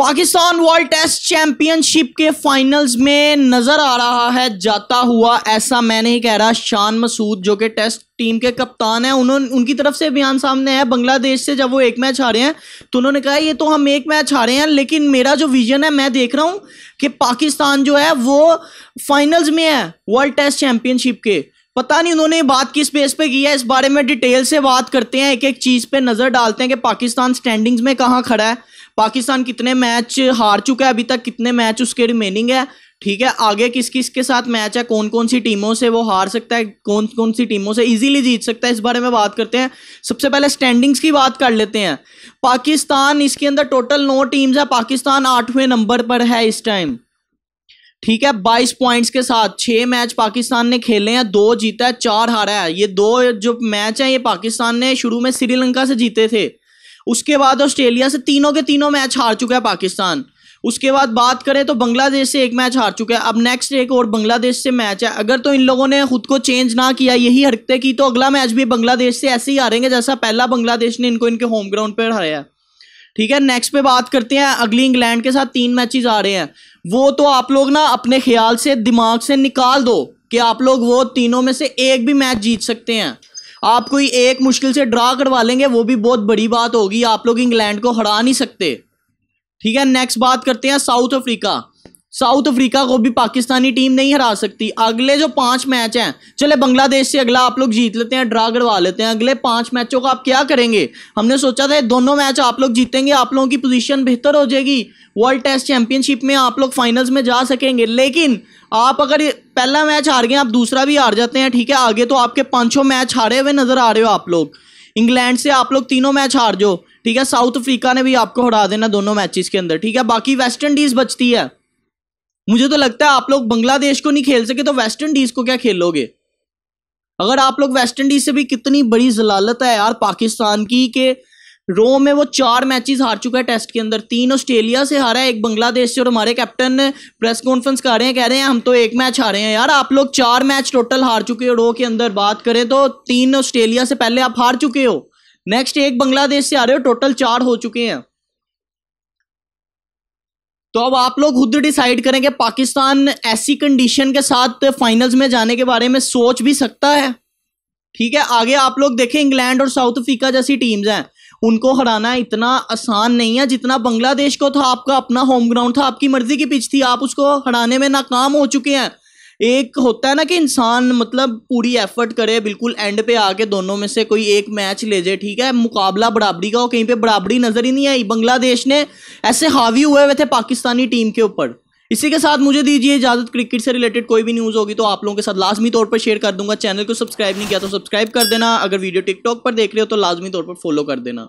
Pakistan world test championship के finals में नजर आ रहा है जाता हुआ ऐसा मैं नहीं कह रहा शान मसूद जो कि टेस्ट टीम के कप्तान है उन्होंने उनकी तरफ से बयान सामने आया बांग्लादेश से जब वो एक मैच हारे हैं तो उन्होंने कहा ये तो हम एक मैच हारे हैं लेकिन मेरा जो विजन है मैं देख रहा हूँ कि पाकिस्तान जो है वो फाइनल्स में है वर्ल्ड टेस्ट चैंपियनशिप के पता नहीं उन्होंने बात किस बेस पे की है इस बारे में डिटेल से बात करते हैं एक एक चीज़ पे नज़र डालते हैं कि पाकिस्तान स्टैंडिंग्स में कहाँ खड़ा है पाकिस्तान कितने मैच हार चुका है अभी तक कितने मैच उसके रिमेनिंग है ठीक है आगे किस किस के साथ मैच है कौन कौन सी टीमों से वो हार सकता है कौन कौन सी टीमों से इजीली जीत सकता है इस बारे में बात करते हैं सबसे पहले स्टैंडिंग्स की बात कर लेते हैं पाकिस्तान इसके अंदर टोटल नौ टीम्स है पाकिस्तान आठवें नंबर पर है इस टाइम ठीक है बाईस पॉइंट्स के साथ छः मैच पाकिस्तान ने खेले हैं दो जीता है चार हारा है ये दो जो मैच हैं ये पाकिस्तान ने शुरू में श्रीलंका से जीते थे उसके बाद ऑस्ट्रेलिया से तीनों के तीनों मैच हार चुका है पाकिस्तान उसके बाद बात करें तो बांग्लादेश से एक मैच हार चुका है अब नेक्स्ट एक और बांग्लादेश से मैच है अगर तो इन लोगों ने खुद को चेंज ना किया यही हरकतें की तो अगला मैच भी बांग्लादेश से ऐसे ही हारेंगे जैसा पहला बांग्लादेश ने इनको इनके होम ग्राउंड पर हराया ठीक है नेक्स्ट पे बात करते हैं अगली इंग्लैंड के साथ तीन मैचेस आ रहे हैं वो तो आप लोग ना अपने ख्याल से दिमाग से निकाल दो कि आप लोग वो तीनों में से एक भी मैच जीत सकते हैं आप कोई एक मुश्किल से ड्रा करवा लेंगे वो भी बहुत बड़ी बात होगी आप लोग इंग्लैंड को हरा नहीं सकते ठीक है नेक्स्ट बात करते हैं साउथ अफ्रीका साउथ अफ्रीका को भी पाकिस्तानी टीम नहीं हरा सकती अगले जो पांच मैच हैं चले बांग्लादेश से अगला आप लोग जीत लेते हैं ड्रा करवा लेते हैं अगले पांच मैचों का आप क्या करेंगे हमने सोचा था दोनों मैच आप लोग जीतेंगे आप लोगों की पोजीशन बेहतर हो जाएगी वर्ल्ड टेस्ट चैंपियनशिप में आप लोग फाइनल्स में जा सकेंगे लेकिन आप अगर पहला मैच हार गए आप दूसरा भी हार जाते हैं ठीक है आगे तो आपके पाँचों मैच हारे हुए नजर आ रहे हो आप लोग इंग्लैंड से आप लोग तीनों मैच हार जाओ ठीक है साउथ अफ्रीका ने भी आपको हरा देना दोनों मैचेस के अंदर ठीक है बाकी वेस्ट इंडीज़ बचती है मुझे तो लगता है आप लोग बांग्लादेश को नहीं खेल सके तो वेस्ट इंडीज को क्या खेलोगे अगर आप लोग वेस्ट इंडीज से भी कितनी बड़ी जलालत है यार पाकिस्तान की कि रो में वो चार मैचेस हार चुका है टेस्ट के अंदर तीन ऑस्ट्रेलिया से हारा है एक बांग्लादेश से और हमारे कैप्टन प्रेस कॉन्फ्रेंस कर रहे हैं कह रहे हैं हम तो एक मैच हारे हैं यार आप लोग चार मैच टोटल हार चुके हो रो के अंदर बात करें तो तीन ऑस्ट्रेलिया से पहले आप हार चुके हो नेक्स्ट एक बांग्लादेश से हारे हो टोटल चार हो चुके हैं तो अब आप लोग खुद डिसाइड करें कि पाकिस्तान ऐसी कंडीशन के साथ फाइनल्स में जाने के बारे में सोच भी सकता है ठीक है आगे आप लोग देखें इंग्लैंड और साउथ अफ्रीका जैसी टीम्स हैं उनको हराना इतना आसान नहीं है जितना बांग्लादेश को था आपका अपना होम ग्राउंड था आपकी मर्जी की पिच थी आप उसको हराने में नाकाम हो चुके हैं एक होता है ना कि इंसान मतलब पूरी एफर्ट करे बिल्कुल एंड पे आके दोनों में से कोई एक मैच ले जाए ठीक है मुकाबला बराबरी का हो कहीं पे बराबरी नजर ही नहीं आई बांग्लादेश ने ऐसे हावी हुए हुए थे पाकिस्तानी टीम के ऊपर इसी के साथ मुझे दीजिए इजाजत क्रिकेट से रिलेटेड कोई भी न्यूज़ होगी तो आप लोगों के साथ लाजमी तौर पर शेयर कर दूंगा चैनल को सब्सक्राइब नहीं किया तो सब्सक्राइब कर देना अगर वीडियो टिकटॉक पर देख रहे हो तो लाजमी तौर पर फॉलो कर देना